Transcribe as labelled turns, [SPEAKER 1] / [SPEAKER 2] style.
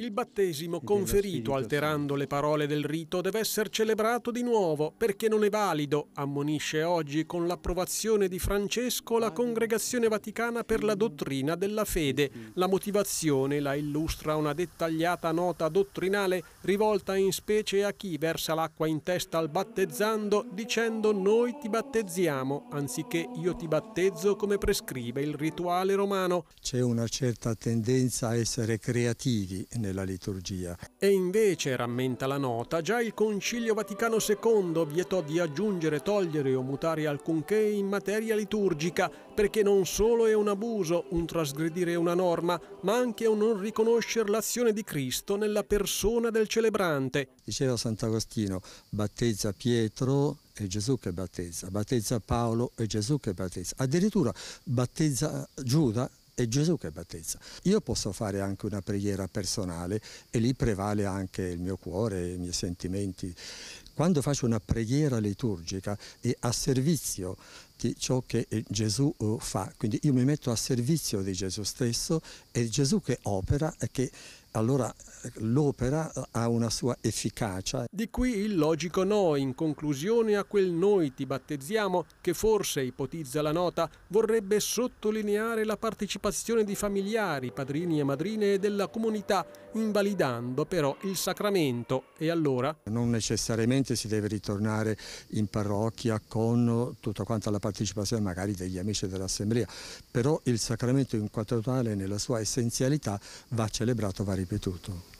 [SPEAKER 1] Il battesimo conferito alterando le parole del rito deve essere celebrato di nuovo perché non è valido, ammonisce oggi con l'approvazione di Francesco la Congregazione Vaticana per la dottrina della fede. La motivazione la illustra una dettagliata nota dottrinale rivolta in specie a chi versa l'acqua in testa al battezzando dicendo noi ti battezziamo anziché io ti battezzo come prescrive il rituale romano.
[SPEAKER 2] C'è una certa tendenza a essere creativi nel nella liturgia.
[SPEAKER 1] E invece, rammenta la nota, già il Concilio Vaticano II vietò di aggiungere, togliere o mutare alcunché in materia liturgica, perché non solo è un abuso, un trasgredire una norma, ma anche un non riconoscere l'azione di Cristo nella persona del celebrante.
[SPEAKER 2] Diceva Sant'Agostino, battezza Pietro è Gesù che battezza, battezza Paolo è Gesù che battezza, addirittura battezza Giuda è Gesù che battezza. Io posso fare anche una preghiera personale e lì prevale anche il mio cuore, i miei sentimenti. Quando faccio una preghiera liturgica e a servizio di ciò che eh, Gesù eh, fa. Quindi io mi metto a servizio di Gesù stesso, e Gesù che opera e che allora eh, l'opera ha una sua efficacia.
[SPEAKER 1] Di qui il logico no, in conclusione a quel noi ti battezziamo, che forse, ipotizza la nota, vorrebbe sottolineare la partecipazione di familiari, padrini e madrine e della comunità, invalidando però il sacramento. E allora?
[SPEAKER 2] Non necessariamente si deve ritornare in parrocchia con tutta quanta la partecipazione partecipazione magari degli amici dell'assemblea, però il sacramento in quanto tale nella sua essenzialità va celebrato, va ripetuto.